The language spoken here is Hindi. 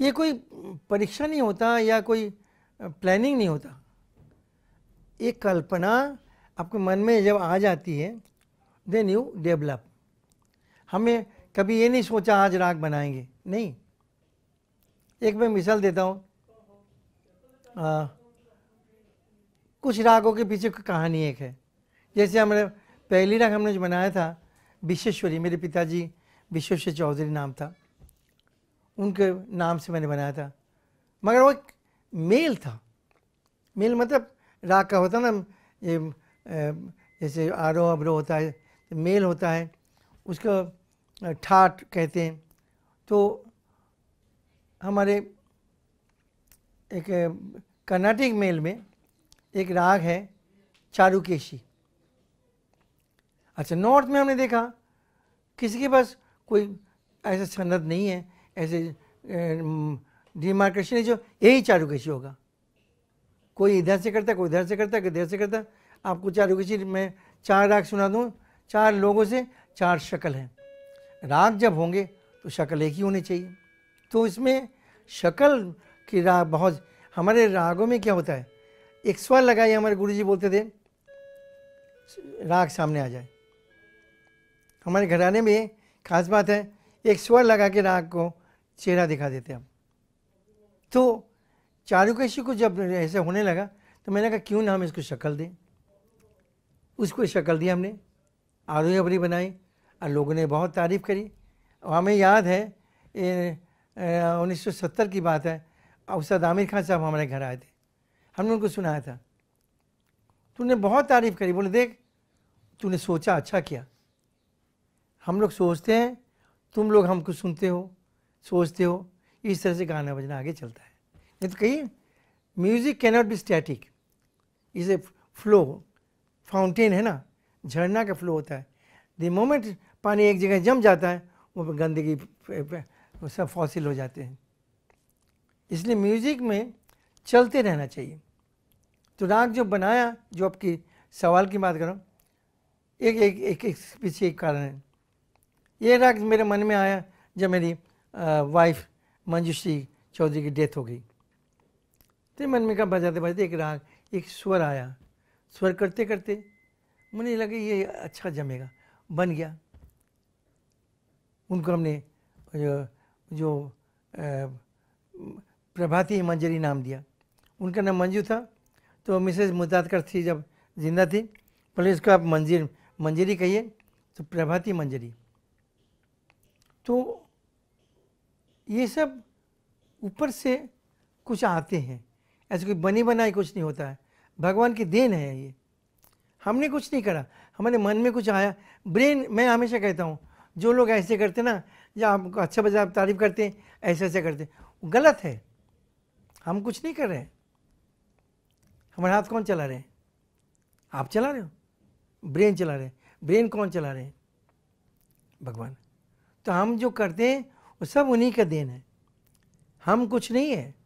ये कोई परीक्षा नहीं होता या कोई प्लानिंग नहीं होता एक कल्पना आपके मन में जब आ जाती है देन यू डेवलप हमें कभी ये नहीं सोचा आज राग बनाएंगे नहीं एक मैं मिसाल देता हूँ कुछ रागों के पीछे कहानी एक है जैसे हमने पहली राग हमने जो बनाया था विश्वेश्वरी मेरे पिताजी विश्वेश्वर चौधरी नाम था उनके नाम से मैंने बनाया था मगर वो एक मेल था मेल मतलब राग का होता ना ये जैसे आरोह अवरोह होता है तो मेल होता है उसको ठाट कहते हैं तो हमारे एक कर्नाटिक मेल में एक राग है चारुकेशी अच्छा नॉर्थ में हमने देखा किसी के पास कोई ऐसा सनद नहीं है ऐसे डिमार्केशन है जो यही कैसी होगा कोई इधर से करता कोई इधर से करता कोई इधर से करता आपको कैसी में चार राग सुना दूँ चार लोगों से चार शक्ल हैं राग जब होंगे तो शक्ल एक ही होनी चाहिए तो इसमें शक्ल की राग बहुत हमारे रागों में क्या होता है एक स्वर लगाइए हमारे गुरु जी बोलते थे राग सामने आ जाए हमारे घराने में खास बात है एक स्वर लगा के राग को चेहरा दिखा देते हम तो चारुकेशी को जब ऐसे होने लगा तो मैंने कहा क्यों ना हम इसको शक्ल दें उसको शक्ल दी हमने आरोही अबरी बनाई और लोगों ने बहुत तारीफ़ करी और हमें याद है उन्नीस सौ सत्तर की बात है उसद आमिर खान साहब हमारे घर आए थे हमने उनको सुनाया था तूने बहुत तारीफ़ करी बोले देख तूने सोचा अच्छा किया हम लोग सोचते हैं तुम लोग हमको सुनते हो सोचते हो इस तरह से गाना बजना आगे चलता है नहीं तो कहिए music cannot be static is a flow fountain है ना झरना का फ्लो होता है द मोमेंट पानी एक जगह जम जाता है वो गंदगी सब फॉसिल हो जाते हैं इसलिए म्यूज़िक में चलते रहना चाहिए तो राग जो बनाया जो आपकी सवाल की बात करो एक एक एक, एक पीछे एक कारण है ये राग मेरे मन में आया जब मेरी वाइफ मंजूश्री चौधरी की डेथ हो गई तो मन में कहा बजाते बजाते एक राग एक स्वर आया स्वर करते करते मुझे लगे ये अच्छा जमेगा बन गया उनको हमने जो, जो प्रभाती मंजरी नाम दिया उनका नाम मंजू था तो मिसेज मुदादकर थी जब जिंदा थी पहले इसको आप मंजिर मंजरी कहिए तो प्रभाती मंजरी तो ये सब ऊपर से कुछ आते हैं ऐसे कोई बनी बनाई कुछ नहीं होता है भगवान की देन है ये हमने कुछ नहीं करा हमारे मन में कुछ आया ब्रेन मैं हमेशा कहता हूँ जो लोग ऐसे करते ना या आपको अच्छा बजाय तारीफ करते हैं ऐसे ऐसे करते हैं गलत है हम कुछ नहीं कर रहे हैं हमारे हाथ कौन चला रहे हैं आप चला रहे हो ब्रेन चला रहे हैं ब्रेन कौन चला रहे हैं भगवान तो हम जो करते हैं वो सब उन्हीं का देन है हम कुछ नहीं है